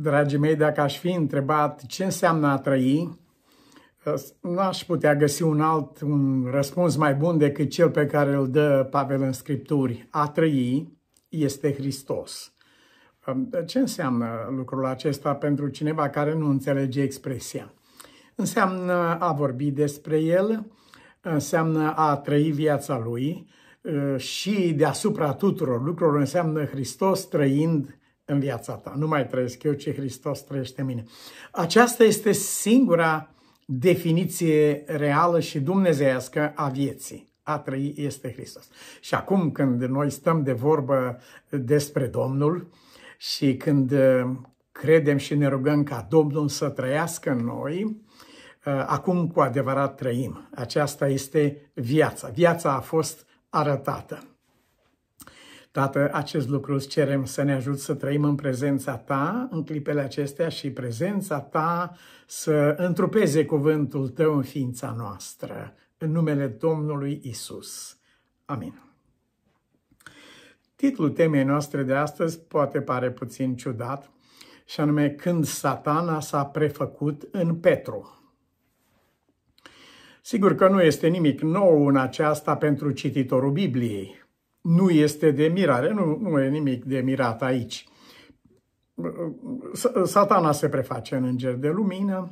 Dragii mei, dacă aș fi întrebat ce înseamnă a trăi, uh, nu aș putea găsi un alt un răspuns mai bun decât cel pe care îl dă Pavel în Scripturi. A trăi este Hristos. Um, ce înseamnă lucrul acesta pentru cineva care nu înțelege expresia? Înseamnă a vorbi despre el, înseamnă a trăi viața lui uh, și deasupra tuturor lucrurilor înseamnă Hristos trăind în viața ta. Nu mai trăiesc eu, ci Hristos trăiește în mine. Aceasta este singura definiție reală și dumnezeiască a vieții. A trăi este Hristos. Și acum când noi stăm de vorbă despre Domnul și când uh, credem și ne rugăm ca Domnul să trăiască în noi, uh, acum cu adevărat trăim. Aceasta este viața. Viața a fost arătată. Tată, acest lucru îți cerem să ne ajut să trăim în prezența Ta în clipele acestea și prezența Ta să întrupeze cuvântul Tău în ființa noastră. În numele Domnului Isus. Amin. Titlul temei noastre de astăzi poate pare puțin ciudat, și anume Când satana s-a prefăcut în Petru. Sigur că nu este nimic nou în aceasta pentru cititorul Bibliei nu este de mirare, nu, nu e nimic de mirat aici. Satana se preface în înger de lumină,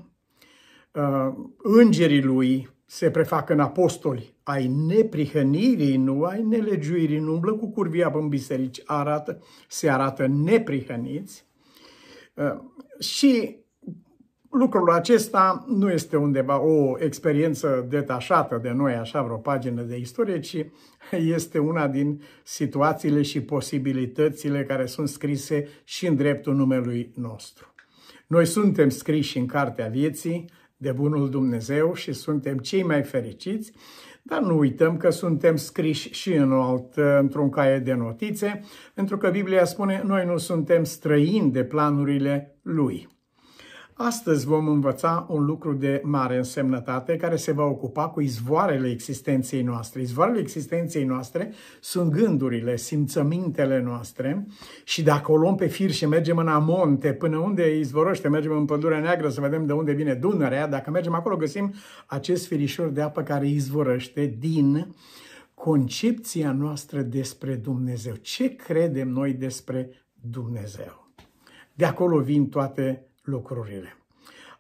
uh, îngerii lui se prefac în apostoli ai neprihănirii, nu ai nelegiuirii, nu umblă cu curvia în biserici, arată, se arată neprihăniți. Uh, și Lucrul acesta nu este undeva o experiență detașată de noi, așa vreo pagină de istorie, ci este una din situațiile și posibilitățile care sunt scrise și în dreptul numelui nostru. Noi suntem scriși în Cartea Vieții de Bunul Dumnezeu și suntem cei mai fericiți, dar nu uităm că suntem scriși și în alt, într-un caie de notițe, pentru că Biblia spune noi nu suntem străini de planurile Lui. Astăzi vom învăța un lucru de mare însemnătate care se va ocupa cu izvoarele existenței noastre. Izvoarele existenței noastre sunt gândurile, simțămintele noastre și dacă o luăm pe fir și mergem în amonte, până unde izvorăște, mergem în pădurea neagră să vedem de unde vine Dunărea, dacă mergem acolo găsim acest firișor de apă care izvorăște din concepția noastră despre Dumnezeu. Ce credem noi despre Dumnezeu? De acolo vin toate lucrurile.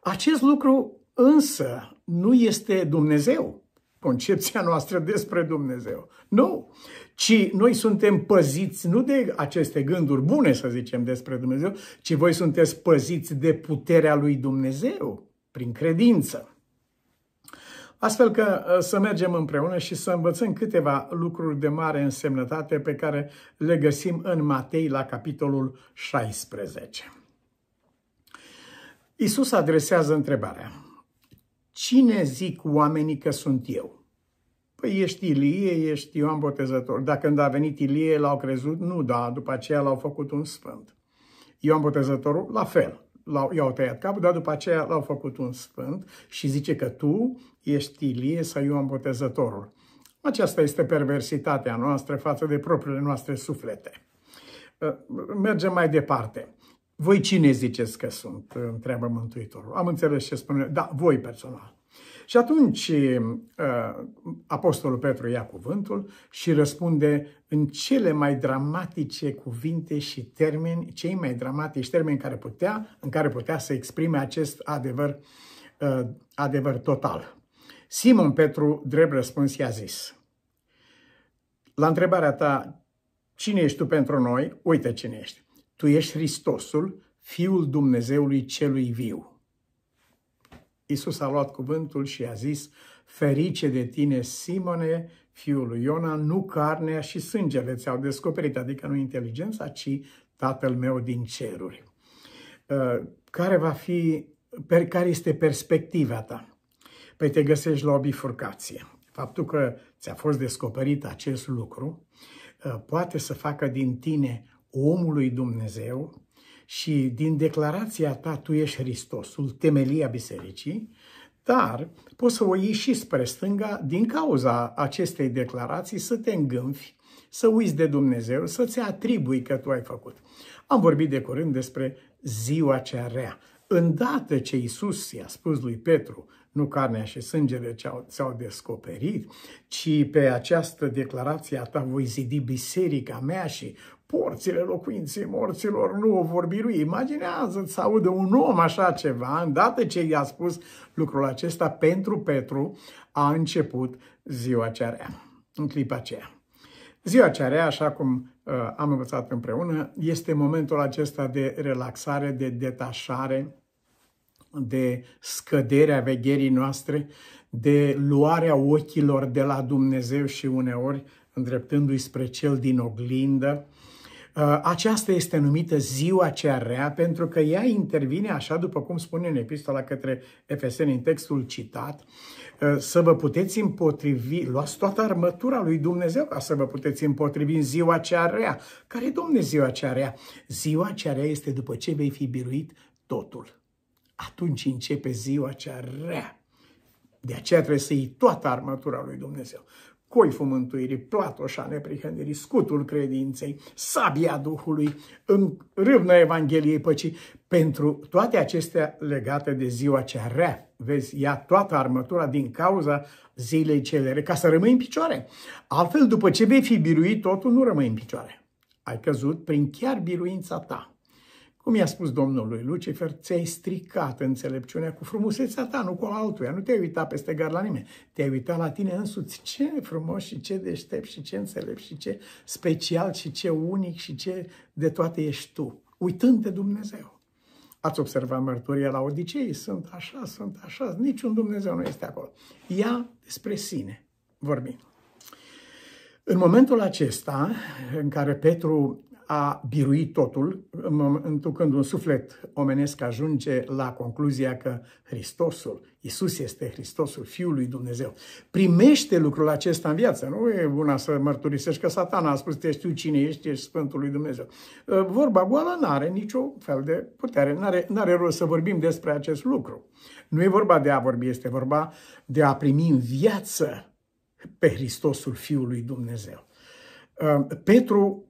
Acest lucru însă nu este Dumnezeu, concepția noastră despre Dumnezeu. Nu, ci noi suntem păziți nu de aceste gânduri bune, să zicem, despre Dumnezeu, ci voi sunteți păziți de puterea lui Dumnezeu prin credință. Astfel că ă, să mergem împreună și să învățăm câteva lucruri de mare însemnătate pe care le găsim în Matei la capitolul 16. Isus adresează întrebarea. Cine zic oamenii că sunt eu? Păi ești Ilie, ești Ioan Botezător. Dacă când a venit Ilie, l-au crezut? Nu, da, după aceea l-au făcut un sfânt. Ioan Botezătorul, la fel. L-au, i-au tăiat capul, dar după aceea l-au făcut un sfânt și zice că tu ești Ilie sau Ioan Botezătorul. Aceasta este perversitatea noastră față de propriile noastre suflete. Mergem mai departe. Voi cine ziceți că sunt? Întreabă Mântuitorul. Am înțeles ce spune, da, voi personal. Și atunci uh, Apostolul Petru ia cuvântul și răspunde în cele mai dramatice cuvinte și termeni, cei mai dramatici termeni care putea, în care putea să exprime acest adevăr, uh, adevăr total. Simon Petru, drept răspuns, i-a zis, la întrebarea ta, cine ești tu pentru noi, uite cine ești. Tu ești Hristosul, Fiul Dumnezeului Celui Viu. Isus a luat cuvântul și a zis, Ferice de tine, Simone, fiul lui Iona, nu carnea și sângele ți-au descoperit, adică nu inteligența, ci Tatăl meu din ceruri. Uh, care va fi, per, care este perspectiva ta? Păi te găsești la o bifurcație. Faptul că ți-a fost descoperit acest lucru uh, poate să facă din tine omului Dumnezeu și din declarația ta tu ești Hristosul, temelia bisericii, dar poți să o iei și spre stânga din cauza acestei declarații să te îngânfi, să uiți de Dumnezeu, să-ți atribui că tu ai făcut. Am vorbit de curând despre ziua cea rea. Îndată ce Isus i-a spus lui Petru, nu carnea și sângele ți-au descoperit, ci pe această declarație a ta voi zidi biserica mea și porțile locuinței morților nu o vor birui. Imaginează-ți să audă un om așa ceva, îndată ce i-a spus lucrul acesta, pentru Petru a început ziua cea rea, în clipa aceea. Ziua cea rea, așa cum uh, am învățat împreună, este momentul acesta de relaxare, de detașare, de scăderea vegherii noastre, de luarea ochilor de la Dumnezeu și uneori îndreptându-i spre cel din oglindă, Uh, aceasta este numită ziua cea rea pentru că ea intervine așa după cum spune în epistola către Efeseni în textul citat uh, să vă puteți împotrivi, luați toată armătura lui Dumnezeu ca să vă puteți împotrivi în ziua cea rea. Care, Domne, ziua cea rea? Ziua cea rea este după ce vei fi biruit totul. Atunci începe ziua cea rea. De aceea trebuie să iei toată armătura lui Dumnezeu coiful mântuirii, platoșa neprihănirii, scutul credinței, sabia Duhului, în râvnă Evangheliei păcii, pentru toate acestea legate de ziua cea rea. Vezi, ia toată armătura din cauza zilei celere, ca să rămâi în picioare. Altfel, după ce vei fi biruit, totul nu rămâi în picioare. Ai căzut prin chiar biruința ta. Cum i-a spus domnul lui Lucifer, ți-ai stricat înțelepciunea cu frumusețea ta, nu cu altuia. Nu te-ai uitat peste gar la nimeni. Te-ai uitat la tine însuți. Ce frumos și ce deștept și ce înțelept și ce special și ce unic și ce de toate ești tu. Uitând de Dumnezeu. Ați observat mărturia la Odisei, sunt așa, sunt așa, niciun Dumnezeu nu este acolo. Ea despre sine vorbim. În momentul acesta în care Petru a birui totul, întrucând un suflet omenesc ajunge la concluzia că Hristosul, Isus este Hristosul, Fiul lui Dumnezeu. Primește lucrul acesta în viață. Nu e una să mărturisești că satana a spus te știu cine ești, ești Sfântul lui Dumnezeu. Ă, vorba goală nu are nicio fel de putere. Nu are rost să vorbim despre acest lucru. Nu e vorba de a vorbi, este vorba de a primi în viață pe Hristosul Fiului Dumnezeu. Ă, Petru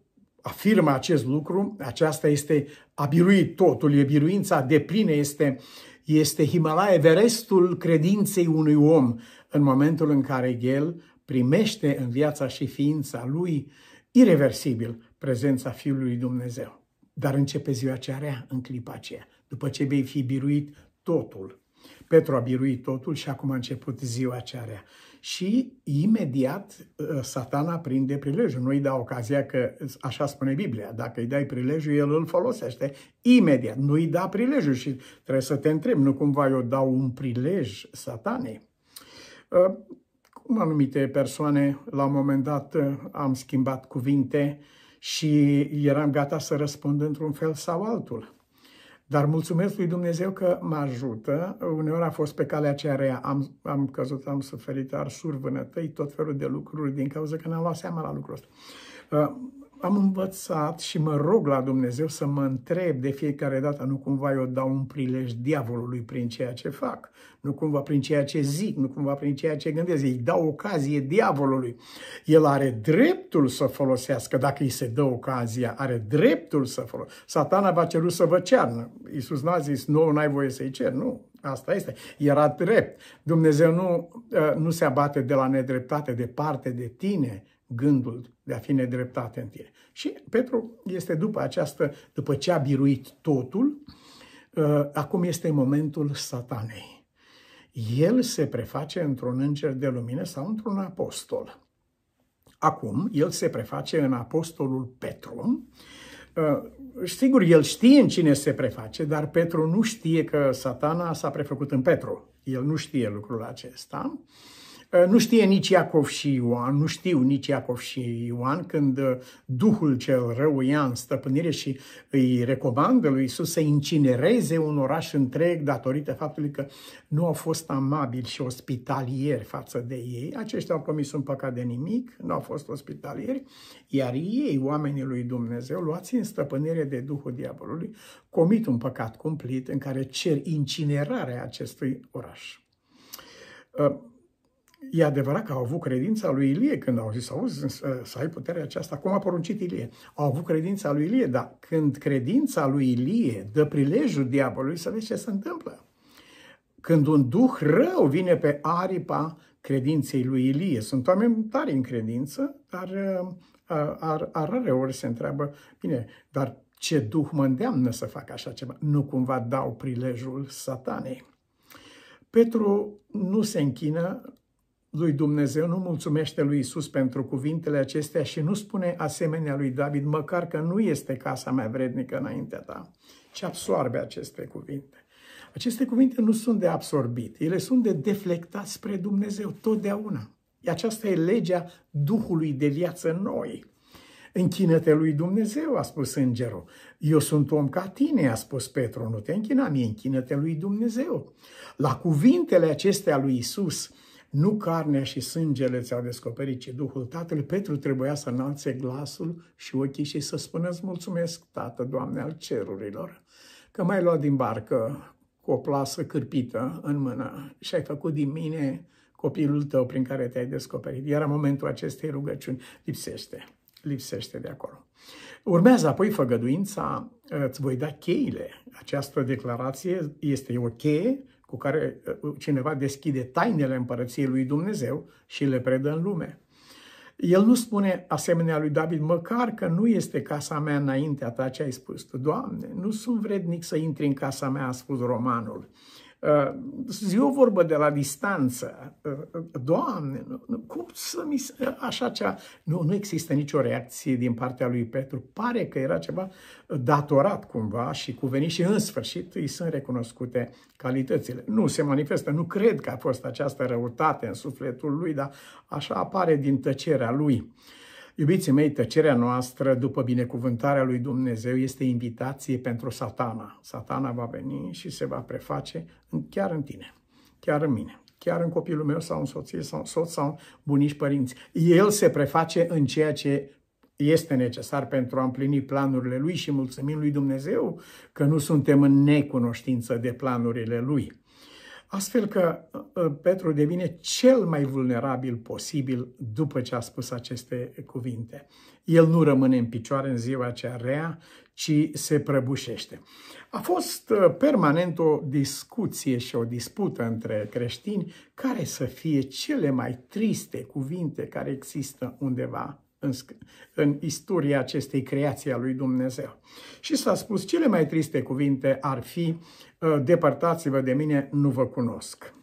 afirmă acest lucru, aceasta este a biruit totul, e biruința de plină, este, este Himalaya, Everestul credinței unui om în momentul în care el primește în viața și ființa lui irreversibil prezența Fiului Dumnezeu. Dar începe ziua cea rea în clipa aceea, după ce vei fi biruit totul. Petru a biruit totul și acum a început ziua cea rea și imediat ă, satana prinde prilejul. Nu îi da ocazia că, așa spune Biblia, dacă îi dai prilejul, el îl folosește imediat. Nu îi da prilejul și trebuie să te întrebi, nu cumva eu dau un prilej satanei. Ă, cum anumite persoane, la un moment dat, ă, am schimbat cuvinte și eram gata să răspund într-un fel sau altul. Dar mulțumesc lui Dumnezeu că mă ajută. Uneori a fost pe calea aceea rea. Am, am căzut, am suferit arsuri, vânătăi, tot felul de lucruri din cauza că n-am luat seama la lucrul ăsta am învățat și mă rog la Dumnezeu să mă întreb de fiecare dată, nu cumva eu dau un prilej diavolului prin ceea ce fac, nu cumva prin ceea ce zic, nu cumva prin ceea ce gândesc, îi dau ocazie diavolului. El are dreptul să folosească, dacă îi se dă ocazia, are dreptul să folosească. Satana va cerut să vă cearnă. Iisus n-a zis, nu, n-ai voie să-i cer, nu. Asta este. Era drept. Dumnezeu nu, ă, nu se abate de la nedreptate, departe de tine gândul de a fi nedreptate în tine. Și Petru este după această, după ce a biruit totul, uh, acum este momentul satanei. El se preface într-un înger de lumină sau într-un apostol. Acum, el se preface în apostolul Petru. Uh, sigur, el știe în cine se preface, dar Petru nu știe că satana s-a prefăcut în Petru. El nu știe lucrul acesta. Eh, nu știe nici Iacov și Ioan, nu știu nici Iacov și Ioan când eh, Duhul cel rău ia în stăpânire și îi recomandă lui Isus să incinereze un oraș întreg datorită faptului că nu au fost amabili și ospitalieri față de ei. Aceștia au comis un păcat de nimic, nu au fost ospitalieri, iar ei, oamenii lui Dumnezeu, luați în stăpânire de Duhul diavolului, comit un păcat cumplit în care cer incinerarea acestui oraș. Eh, E adevărat că au avut credința lui Ilie când au zis, auzi, să, să ai puterea aceasta, cum a poruncit Ilie. Au avut credința lui Ilie, dar când credința lui Ilie dă prilejul diavolului, să vezi ce se întâmplă. Când un duh rău vine pe aripa credinței lui Ilie, sunt oameni tari în credință, dar uh, ar, ar ori se întreabă, bine, dar ce duh mă îndeamnă să fac așa ceva? Nu cumva dau prilejul satanei. Petru nu se închină lui Dumnezeu nu mulțumește lui Isus pentru cuvintele acestea și nu spune asemenea lui David, măcar că nu este casa mea vrednică înaintea ta, ci absorbe aceste cuvinte. Aceste cuvinte nu sunt de absorbit, ele sunt de deflectat spre Dumnezeu totdeauna. Aceasta e legea Duhului de viață în noi. Închină-te lui Dumnezeu, a spus îngerul. Eu sunt om ca tine, a spus Petru, nu te închina mie, închină-te lui Dumnezeu. La cuvintele acestea lui Isus, nu carnea și sângele ți-au descoperit, ci Duhul Tatăl, Petru trebuia să înalțe glasul și ochii și să spună îți mulțumesc, Tată, Doamne al cerurilor, că m-ai luat din barcă cu o plasă cârpită în mână și ai făcut din mine copilul tău prin care te-ai descoperit. Iar în momentul acestei rugăciuni lipsește, lipsește de acolo. Urmează apoi făgăduința, îți voi da cheile. Această declarație este o cheie cu care uh, cineva deschide tainele împărăției lui Dumnezeu și le predă în lume. El nu spune asemenea lui David, măcar că nu este casa mea înaintea ta, ce ai spus tu. Doamne, nu sunt vrednic să intri în casa mea, a spus romanul zi o vorbă de la distanță. Doamne, cum să mi... Așa cea... Nu, nu există nicio reacție din partea lui Petru. Pare că era ceva datorat cumva și cuvenit și în sfârșit îi sunt recunoscute calitățile. Nu se manifestă, nu cred că a fost această răutate în sufletul lui, dar așa apare din tăcerea lui. Iubiții mei, tăcerea noastră după binecuvântarea lui Dumnezeu este invitație pentru satana. Satana va veni și se va preface chiar în tine, chiar în mine, chiar în copilul meu sau în soție sau în soț sau în bunici părinți. El se preface în ceea ce este necesar pentru a împlini planurile lui și mulțumim lui Dumnezeu că nu suntem în necunoștință de planurile lui. Astfel că ă, ă, Petru devine cel mai vulnerabil posibil după ce a spus aceste cuvinte. El nu rămâne în picioare în ziua cea rea, ci se prăbușește. A fost ă, permanent o discuție și o dispută între creștini care să fie cele mai triste cuvinte care există undeva în, istoria acestei creații a lui Dumnezeu. Și s-a spus, cele mai triste cuvinte ar fi Ă, depărtați-vă de mine, nu vă cunosc.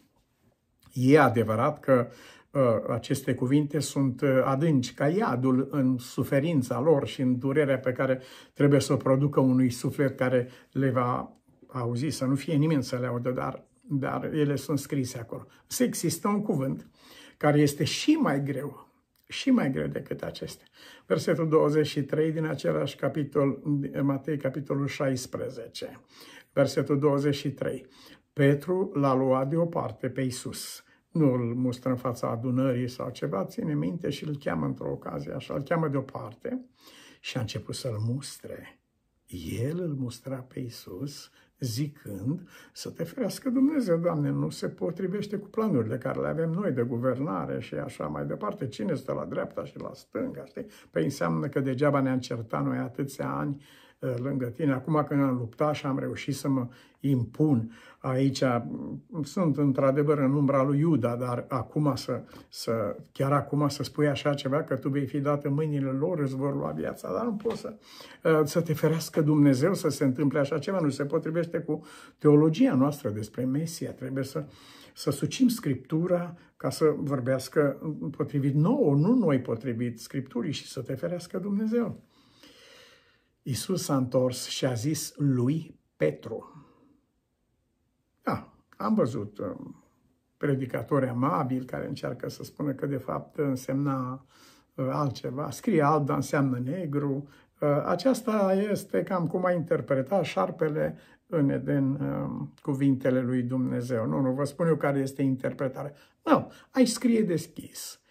E adevărat că ă, aceste cuvinte sunt ă, adânci ca iadul în suferința lor și în durerea pe care trebuie să o producă unui suflet care le va auzi, să nu fie nimeni să le audă, dar, dar ele sunt scrise acolo. Să există un cuvânt care este și mai greu, și mai greu decât acestea. Versetul 23 din același capitol, Matei, capitolul 16 versetul 23. Petru l-a luat deoparte pe Isus. Nu îl mustră în fața adunării sau ceva, ține minte și îl cheamă într-o ocazie, așa, îl cheamă deoparte și a început să-l mustre. El îl mustra pe Isus zicând să te ferească Dumnezeu, Doamne, nu se potrivește cu planurile care le avem noi de guvernare și așa mai departe. Cine stă la dreapta și la stânga, știi? Păi înseamnă că degeaba ne a încertat noi atâția ani Eh, lângă tine. Acum când am luptat și am reușit să mă impun aici, mm, sunt într-adevăr în umbra lui Iuda, dar acum să, să, chiar acum să spui așa ceva, că tu vei fi dat în mâinile lor, îți vor lua viața, dar nu poți să, eh, să te ferească Dumnezeu să se întâmple așa ceva. Nu se potrivește cu teologia noastră despre Mesia. Trebuie să, să sucim Scriptura ca să vorbească potrivit nouă, nu noi potrivit Scripturii și să te ferească Dumnezeu. Isus s-a întors și a zis lui Petru. Da, am văzut um, predicatori amabili care încearcă să spună că de fapt însemna uh, altceva. Scrie alb, dar înseamnă negru. Uh, aceasta este cam cum a interpretat șarpele în Eden um, cuvintele lui Dumnezeu. Nu, nu, vă spun eu care este interpretarea. Nu, ai scrie deschis.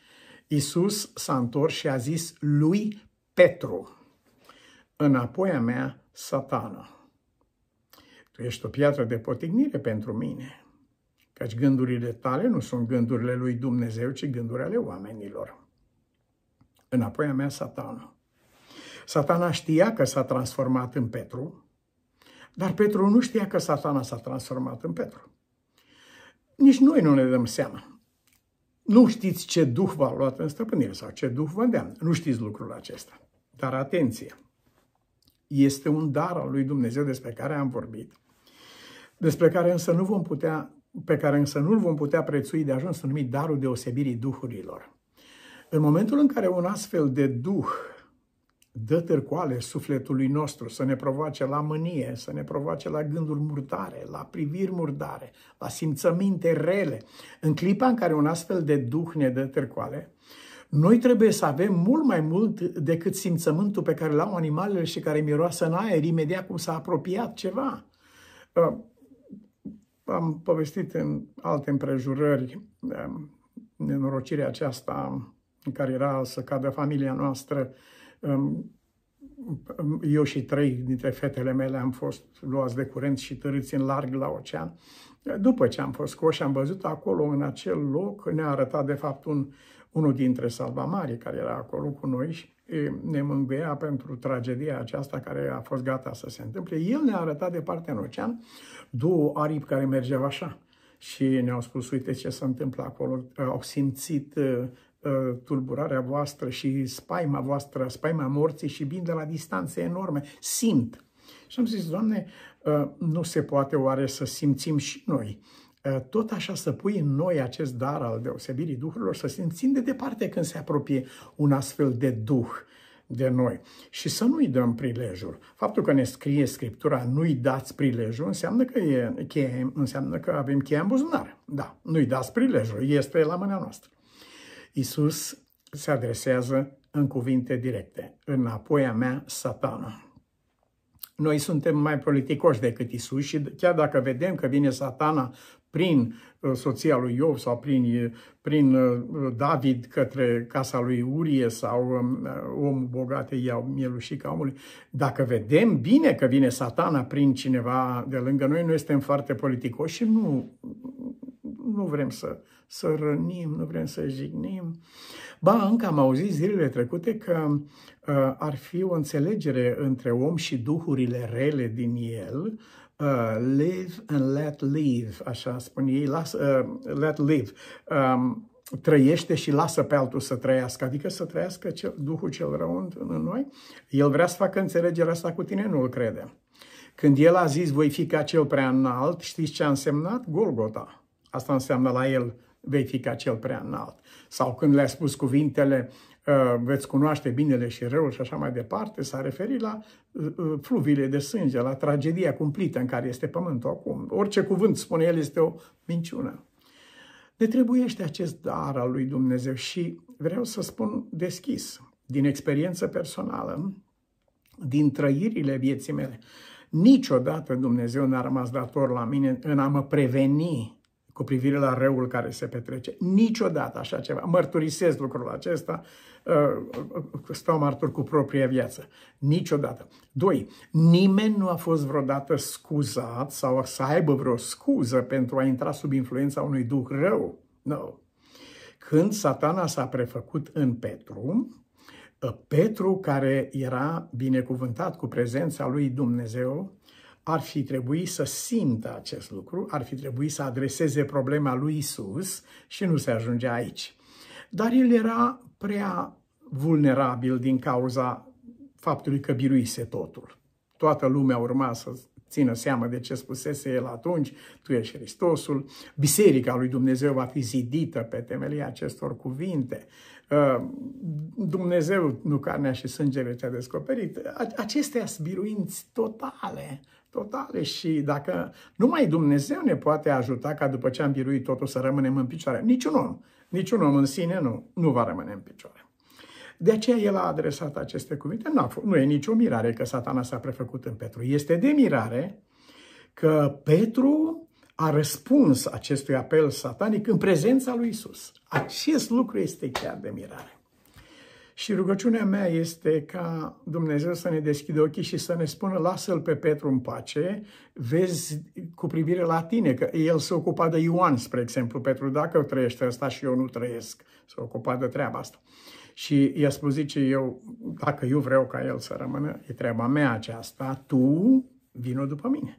Isus s-a întors și a zis lui Petru înapoi a mea, satana. Tu ești o piatră de potignire pentru mine, căci gândurile tale nu sunt gândurile lui Dumnezeu, ci gândurile ale oamenilor. Înapoi a mea, satana. Satana știa că s-a transformat în Petru, dar Petru nu știa că satana s-a transformat în Petru. Nici noi nu ne dăm seama. Nu știți ce duh v-a luat în stăpânire sau ce duh vă dea. Nu știți lucrul acesta. Dar atenție! este un dar al lui Dumnezeu despre care am vorbit, despre care însă nu vom putea, pe care însă nu-l vom putea prețui de ajuns numit darul deosebirii duhurilor. În momentul în care un astfel de duh dă târcoale sufletului nostru, să ne provoace la mânie, să ne provoace la gânduri murdare, la priviri murdare, la simțăminte rele. În clipa în care un astfel de duh ne dă târcoale, noi trebuie să avem mult mai mult decât simțământul pe care l-au animalele și care miroase în aer imediat cum s-a apropiat ceva. Uh, am povestit în alte împrejurări uh, nenorocirea aceasta în care era să cadă familia noastră. Um, um, eu și trei dintre fetele mele am fost luați de curent și târâți în larg la ocean. După ce am fost scoși, am văzut acolo, în acel loc, ne-a arătat de fapt un unul dintre salvamarii care era acolo cu noi și ne mângâia pentru tragedia aceasta care a fost gata să se întâmple. El ne-a arătat partea în ocean două aripi care mergeau așa și ne-au spus, uite ce se întâmplă acolo, au simțit tulburarea voastră și spaima voastră, spaima morții și vin de la distanțe enorme, simt. Și am zis, Doamne, nu se poate oare să simțim și noi? Eh, tot așa să pui în noi acest dar al deosebirii duhurilor, să țin de departe când se apropie un astfel de duh de noi și să nu-i dăm prilejul. Faptul că ne scrie Scriptura, nu-i dați prilejul, înseamnă că, e, cheie, înseamnă că avem cheia în buzunar. Da, nu-i dați prilejul, este la mâna noastră. Isus se adresează în cuvinte directe. Înapoi a mea, satana. Noi suntem mai politicoși decât Isus și chiar dacă vedem că vine satana prin uh, soția lui Iov sau prin, uh, prin uh, David către casa lui Urie sau um, omul bogat iau și omului. Dacă vedem bine că vine satana prin cineva de lângă noi, noi suntem foarte politicoși și nu, nu vrem să, să rănim, nu vrem să jignim. Ba, încă am auzit zilele trecute că uh, ar fi o înțelegere între om și duhurile rele din el, uh, Uh, live and let live, așa spun ei, las, uh, let live. Um, trăiește și lasă pe altul să trăiască, adică să trăiască cel, Duhul cel rău în, în noi. El vrea să facă înțelegerea asta cu tine, nu îl crede. Când el a zis, voi fi ca cel prea înalt, știți ce a însemnat? Golgota. Asta înseamnă la el, vei fi ca cel prea înalt. Sau când le-a spus cuvintele, Uh, veți cunoaște binele și răul și așa mai departe, s-a referit la uh, uh, fluviile de sânge, la tragedia cumplită în care este pământul acum. Orice cuvânt, spune el, este o minciună. Ne trebuiește acest dar al lui Dumnezeu și vreau să spun deschis, din experiență personală, din trăirile vieții mele. Niciodată Dumnezeu n-a rămas dator la mine în a mă preveni cu privire la răul care se petrece. Niciodată așa ceva. Mărturisesc lucrul acesta, uh, uh, stau martor cu propria viață. Niciodată. Doi, nimeni nu a fost vreodată scuzat sau să aibă vreo scuză pentru a intra sub influența unui duh rău. Nu. No. Când satana s-a prefăcut în Petru, uh, Petru care era binecuvântat cu prezența lui Dumnezeu, ar fi trebuit să simtă acest lucru, ar fi trebuit să adreseze problema lui Isus și nu se ajunge aici. Dar el era prea vulnerabil din cauza faptului că biruise totul. Toată lumea urma să țină seama de ce spusese el atunci, tu ești Hristosul, biserica lui Dumnezeu va fi zidită pe temelia acestor cuvinte, uh, Dumnezeu, nu carnea și sângele ce a descoperit, acestea sunt biruinți totale totale și dacă numai Dumnezeu ne poate ajuta ca după ce am biruit totul să rămânem în picioare. Niciun om, niciun om în sine nu, nu va rămâne în picioare. De aceea el a adresat aceste cuvinte. Nu, nu e nicio mirare că satana s-a prefăcut în Petru. Este de mirare că Petru a răspuns acestui apel satanic în prezența lui Isus. Acest lucru este chiar de mirare. Și rugăciunea mea este ca Dumnezeu să ne deschidă ochii și să ne spună, lasă-l pe Petru în pace, vezi cu privire la tine, că el se ocupa de Ioan, spre exemplu, Petru, dacă trăiește ăsta și eu nu trăiesc, se ocupa de treaba asta. Și i-a spus, zice, eu, dacă eu vreau ca el să rămână, e treaba mea aceasta, tu vină după mine.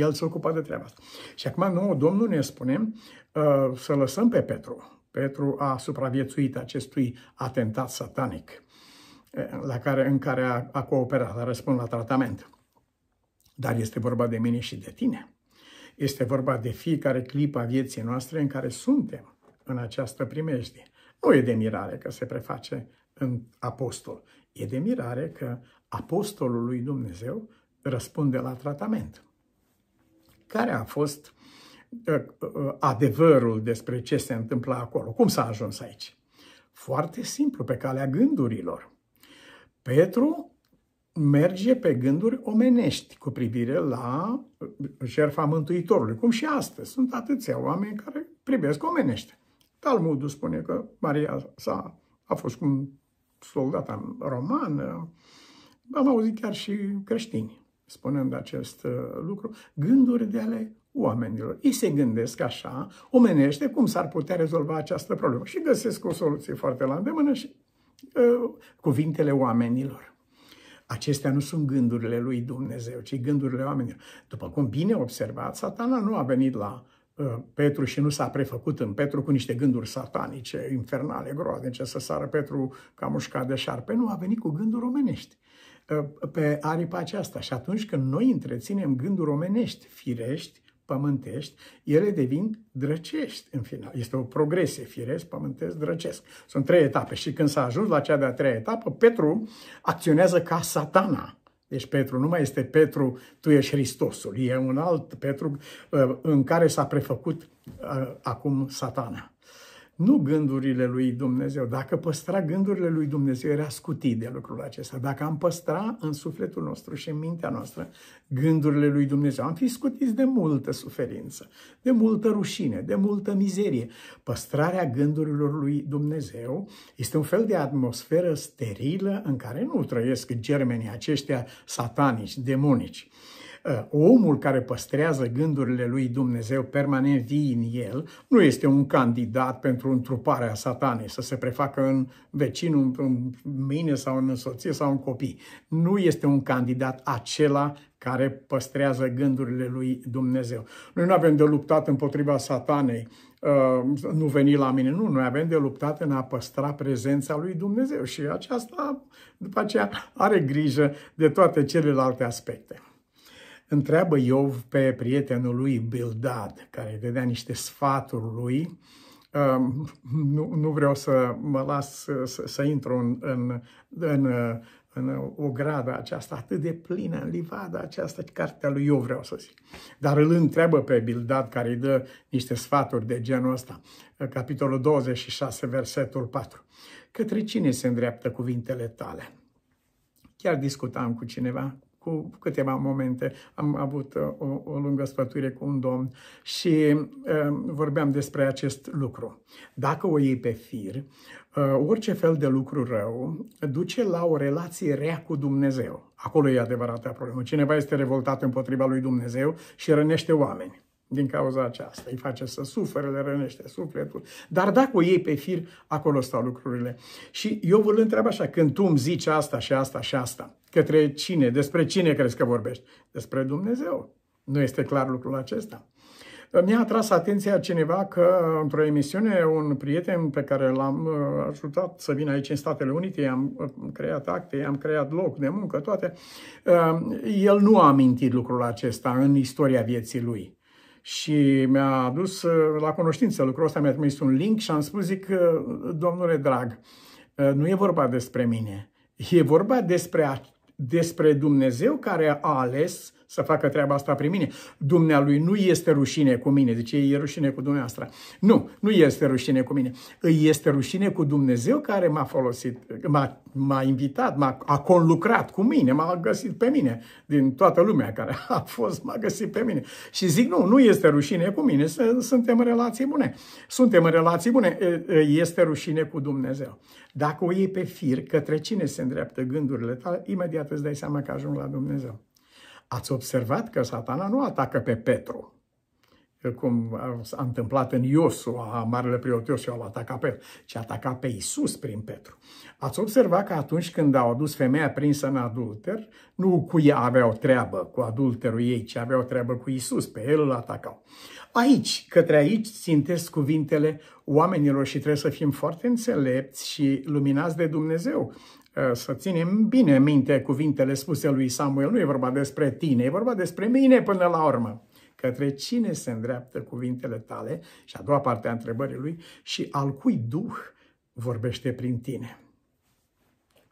El se ocupa de treaba asta. Și acum nouă Domnul ne spune uh, să lăsăm pe Petru pentru a supraviețui acestui atentat satanic la care, în care a, a cooperat, a răspuns la tratament. Dar este vorba de mine și de tine. Este vorba de fiecare clip a vieții noastre în care suntem în această primejdie. Nu e de mirare că se preface în apostol. E de mirare că apostolul lui Dumnezeu răspunde la tratament. Care a fost Ă, ă, ă, adevărul despre ce se întâmplă acolo. Cum s-a ajuns aici? Foarte simplu, pe calea gândurilor. Petru merge pe gânduri omenești cu privire la jertfa Mântuitorului, cum și astăzi. Sunt atâția oameni care privesc omenește. Talmudul spune că Maria s-a, a fost cum un soldat roman, am auzit chiar și creștini spunând acest lucru, gânduri de ale oamenilor. Ei se gândesc așa, omenește, cum s-ar putea rezolva această problemă și găsesc o soluție foarte la îndemână și uh, cuvintele oamenilor. Acestea nu sunt gândurile lui Dumnezeu, ci gândurile oamenilor. După cum bine observați, satana nu a venit la uh, Petru și nu s-a prefăcut în Petru cu niște gânduri satanice, infernale, groaznice, să sară Petru ca mușca de șarpe. Nu, a venit cu gânduri omenești uh, pe aripa aceasta. Și atunci când noi întreținem gânduri omenești, firești, pământești, ele devin drăcești în final. Este o progresie, firesc, pământesc, drăcesc. Sunt trei etape și când s-a ajuns la cea de-a treia etapă, Petru acționează ca satana. Deci Petru nu mai este Petru, tu ești Hristosul. E un alt Petru uh, în care s-a prefăcut uh, acum satana nu gândurile lui Dumnezeu. Dacă păstra gândurile lui Dumnezeu, era scutit de lucrul acesta. Dacă am păstra în sufletul nostru și în mintea noastră gândurile lui Dumnezeu, am fi scutiți de multă suferință, de multă rușine, de multă mizerie. Păstrarea gândurilor lui Dumnezeu este un fel de atmosferă sterilă în care nu trăiesc germenii aceștia satanici, demonici. Ă, omul care păstrează gândurile lui Dumnezeu permanent vii în el, nu este un candidat pentru întruparea satanei, să se prefacă în vecinul, în mine sau în soție sau în copii. Nu este un candidat acela care păstrează gândurile lui Dumnezeu. Noi nu avem de luptat împotriva satanei, ă, nu veni la mine. Nu, noi avem de luptat în a păstra prezența lui Dumnezeu și aceasta, după aceea, are grijă de toate celelalte aspecte întreabă Iov pe prietenul lui Bildad, care îi dădea niște sfaturi lui, um, nu, nu vreau să mă las să, să intru în, în, în, în o gradă aceasta atât de plină, în livada aceasta, cartea lui Iov, vreau să zic. Dar îl întreabă pe Bildad, care îi dă niște sfaturi de genul ăsta, capitolul 26, versetul 4. Către cine se îndreaptă cuvintele tale? Chiar discutam cu cineva, cu câteva momente am avut uh, o, o lungă sfătuire cu un domn și uh, vorbeam despre acest lucru. Dacă o iei pe fir, uh, orice fel de lucru rău duce la o relație rea cu Dumnezeu. Acolo e adevărata problemă. Cineva este revoltat împotriva lui Dumnezeu și rănește oameni din cauza aceasta. Îi face să sufere, le rănește sufletul. Dar dacă o iei pe fir, acolo stau lucrurile. Și eu vă întreb așa, când tu îmi zici asta și asta și asta, către cine, despre cine crezi că vorbești? Despre Dumnezeu. Nu este clar lucrul acesta. Mi-a atras atenția cineva că într-o emisiune un prieten pe care l-am uh, ajutat să vină aici în Statele Unite, am uh, creat acte, am creat loc de muncă, toate, uh, el nu a amintit lucrul acesta în istoria vieții lui. Și mi-a adus uh, la cunoștință lucrul ăsta, mi-a trimis un link și am spus, zic, uh, domnule drag, uh, nu e vorba despre mine, e vorba despre, despre Dumnezeu care a ales să facă treaba asta prin mine. Dumnealui nu este rușine cu mine, deci e rușine cu dumneavoastră. Nu, nu este rușine cu mine. Îi este rușine cu Dumnezeu care m-a folosit, m-a, m-a invitat, m-a a conlucrat cu mine, m-a găsit pe mine din toată lumea care a fost, m-a găsit pe mine. Și zic, nu, nu este rușine cu mine, suntem în relații bune. Suntem în relații bune, este rușine cu Dumnezeu. Dacă o iei pe fir, către cine se îndreaptă gândurile tale, imediat îți dai seama că ajung la Dumnezeu. Ați observat că satana nu atacă pe Petru, cum s-a întâmplat în Iosua, Marele Preot Iosua l-a atacat pe ci ataca pe Isus prin Petru. Ați observat că atunci când au adus femeia prinsă în adulter, nu cu ea aveau treabă, cu adulterul ei, ci aveau treabă cu Isus, pe el îl atacau. Aici, către aici, țintesc cuvintele oamenilor și trebuie să fim foarte înțelepți și luminați de Dumnezeu. Eh, să ținem bine minte cuvintele spuse lui Samuel. Nu e vorba despre tine, e vorba despre mine până la urmă. Către cine se îndreaptă cuvintele tale? Și a doua parte a întrebării lui, și al cui duh vorbește prin tine?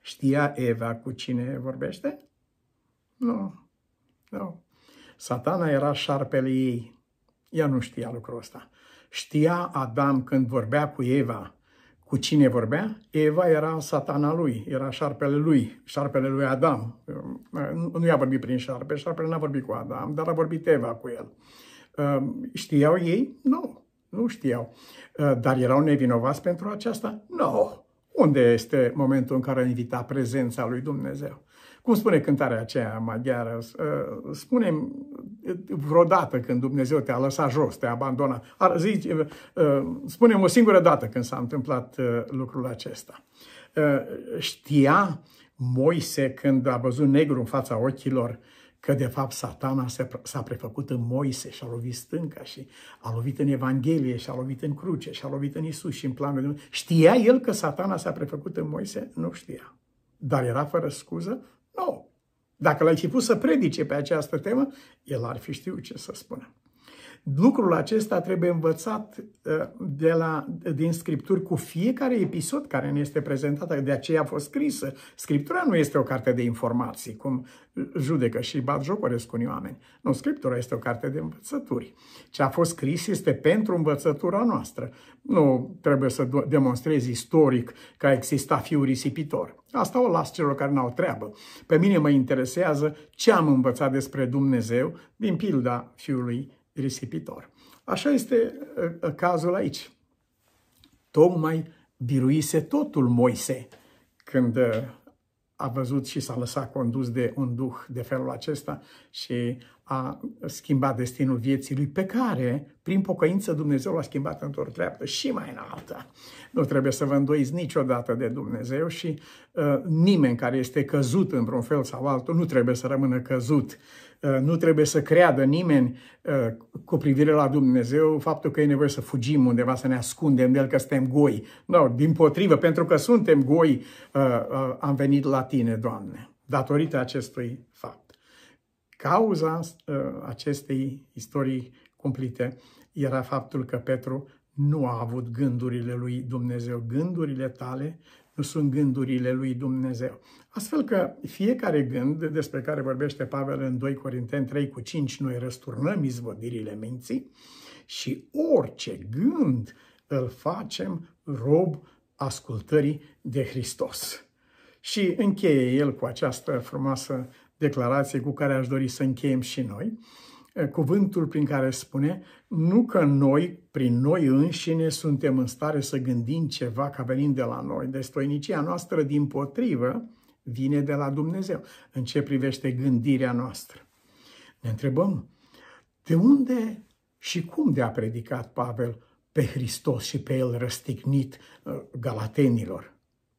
Știa Eva cu cine vorbește? Nu, nu. Satana era șarpele ei. Ea nu știa lucrul ăsta. Știa Adam când vorbea cu Eva cu cine vorbea? Eva era satana lui, era șarpele lui, șarpele lui Adam. Ehm, nu i-a vorbit prin șarpe, șarpele n-a vorbit cu Adam, dar a vorbit Eva cu el. Ehm, știau ei? Nu, nu știau. Ehm, dar erau nevinovați pentru aceasta? Nu. Unde este momentul în care invita prezența lui Dumnezeu? Cum spune cântarea aceea maghiară? Uh, spune uh, vreodată când Dumnezeu te-a lăsat jos, te-a abandonat. zici, uh, spune o singură dată când s-a întâmplat lucrul acesta. Știa Moise când a văzut negru în fața ochilor că de fapt satana s-a prefăcut în Moise și a lovit stânca și a lovit în Evanghelie și a lovit în cruce și a lovit în Isus și în planul Dumnezeu. Știa el că satana s-a prefăcut în Moise? Nu știa. Dar era fără scuză? Nu. Dacă l-ai fi pus să predice pe această temă, el ar fi știut ce să spună. Lucrul acesta trebuie învățat uh, de la, din Scripturi cu fiecare episod care ne este prezentat, de aceea a fost scrisă. Scriptura nu este o carte de informații, cum judecă și bat jocoresc unii oameni. Nu, Scriptura este o carte de învățături. Ce a fost scris este pentru învățătura noastră. Nu trebuie să demonstrezi istoric că a existat fiul risipitor. Asta o las celor care n-au treabă. Pe mine mă interesează ce am învățat despre Dumnezeu din pilda fiului risipitor. Așa este uh, uh, cazul aici. Tocmai biruise totul Moise când uh, a văzut și s-a lăsat condus de un duh de felul acesta și a schimbat destinul vieții lui, pe care, prin pocăință, Dumnezeu l-a schimbat într-o treaptă și mai înaltă. Nu trebuie să vă îndoiți niciodată de Dumnezeu și uh, nimeni care este căzut într-un fel sau altul nu trebuie să rămână căzut. Uh, nu trebuie să creadă nimeni uh, cu privire la Dumnezeu faptul că e nevoie să fugim undeva, să ne ascundem de el că suntem goi. Nu, no, din potrivă, pentru că suntem goi, uh, uh, am venit la tine, Doamne, datorită acestui Cauza uh, acestei istorii cumplite era faptul că Petru nu a avut gândurile lui Dumnezeu. Gândurile tale nu sunt gândurile lui Dumnezeu. Astfel că fiecare gând despre care vorbește Pavel în 2 Corinteni 3 cu 5, noi răsturnăm izvodirile minții și orice gând îl facem rob ascultării de Hristos. Și încheie el cu această frumoasă declarație cu care aș dori să încheiem și noi, cuvântul prin care spune nu că noi, prin noi înșine, suntem în stare să gândim ceva ca venind de la noi. Destoinicia deci noastră, din potrivă, vine de la Dumnezeu în ce privește gândirea noastră. Ne întrebăm, de unde și cum de a predicat Pavel pe Hristos și pe El răstignit galatenilor?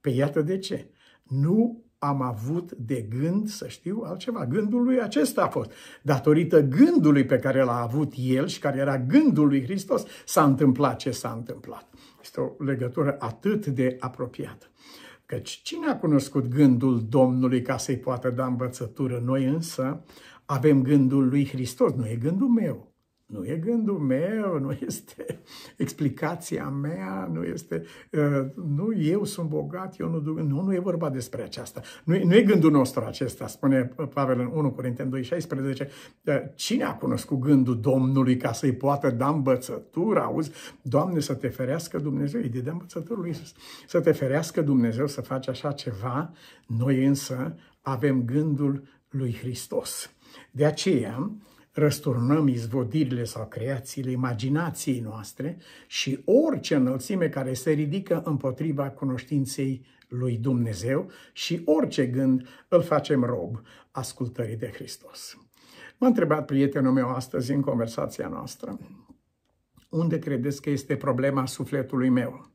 Pe păi iată de ce. Nu am avut de gând să știu altceva. Gândul lui acesta a fost. Datorită gândului pe care l-a avut el și care era gândul lui Hristos, s-a întâmplat ce s-a întâmplat. Este o legătură atât de apropiată. Căci cine a cunoscut gândul Domnului ca să-i poată da învățătură? Noi însă avem gândul lui Hristos, nu e gândul meu. Nu e gândul meu, nu este explicația mea, nu este. Ă, nu, eu sunt bogat, eu nu duc. Nu, nu e vorba despre aceasta. Nu e, nu e gândul nostru acesta, spune Pavel în 1 Corinteni 2, 16. Ă, cine a cunoscut gândul Domnului ca să-i poată da învățătură? Auzi, Doamne, să te ferească Dumnezeu, îi de învățătură lui Iisus. Să te ferească Dumnezeu să faci așa ceva, noi însă avem gândul lui Hristos. De aceea, răsturnăm izvodirile sau creațiile imaginației noastre și orice înălțime care se ridică împotriva cunoștinței lui Dumnezeu și orice gând îl facem rob ascultării de Hristos. M-a întrebat prietenul meu astăzi în conversația noastră, unde credeți că este problema sufletului meu?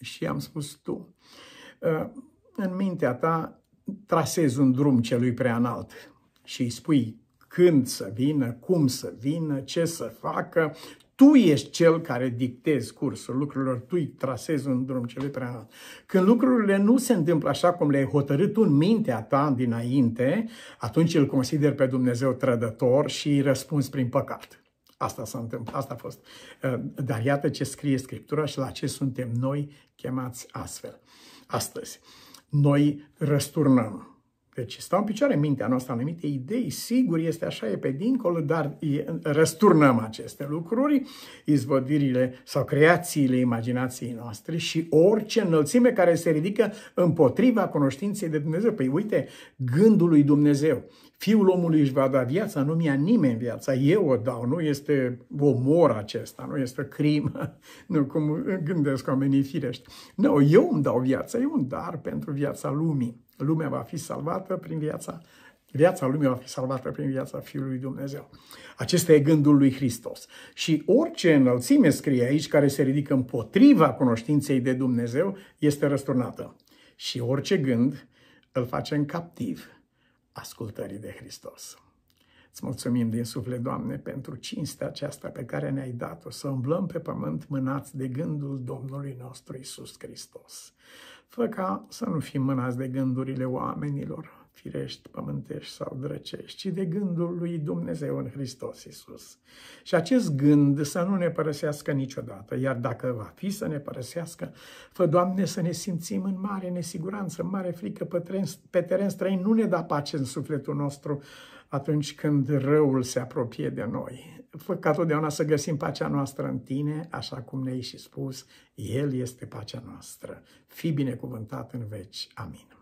Și am spus tu, ă, în mintea ta trasezi un drum celui preanalt și îi spui când să vină, cum să vină, ce să facă. Tu ești cel care dictezi cursul lucrurilor, tu îi trasezi un drum cel prea înalt. Când lucrurile nu se întâmplă așa cum le-ai hotărât tu în mintea ta dinainte, atunci îl consider pe Dumnezeu trădător și îi răspunzi prin păcat. Asta s-a întâmplat, asta a fost. Uh, dar iată ce scrie Scriptura și la ce suntem noi chemați astfel. Astăzi, noi răsturnăm deci stau în picioare în mintea noastră anumite idei, sigur este așa, e pe dincolo, dar răsturnăm aceste lucruri, izvodirile sau creațiile imaginației noastre și orice înălțime care se ridică împotriva cunoștinței de Dumnezeu. Păi uite, gândul lui Dumnezeu. Fiul omului își va da viața, nu mi-a nimeni viața, eu o dau, nu este omor acesta, nu este crimă, nu cum gândesc oamenii firești. Nu, eu îmi dau viața, e un dar pentru viața lumii lumea va fi salvată prin viața Viața lumii va fi salvată prin viața Fiului Dumnezeu. Acesta e gândul lui Hristos. Și orice înălțime, scrie aici, care se ridică împotriva cunoștinței de Dumnezeu, este răsturnată. Și orice gând îl facem captiv ascultării de Hristos. Îți mulțumim din suflet, Doamne, pentru cinstea aceasta pe care ne-ai dat-o, să umblăm pe pământ mânați de gândul Domnului nostru Isus Hristos fă ca să nu fim mânați de gândurile oamenilor, firești, pământești sau drăcești, ci de gândul lui Dumnezeu în Hristos Isus. Și acest gând să nu ne părăsească niciodată, iar dacă va fi să ne părăsească, fă, Doamne, să ne simțim în mare nesiguranță, în mare frică pe teren, pe teren străin, nu ne da pace în sufletul nostru, atunci când răul se apropie de noi. Ca totdeauna să găsim pacea noastră în tine, așa cum ne-ai și spus, El este pacea noastră. Fii binecuvântat în veci. Amin.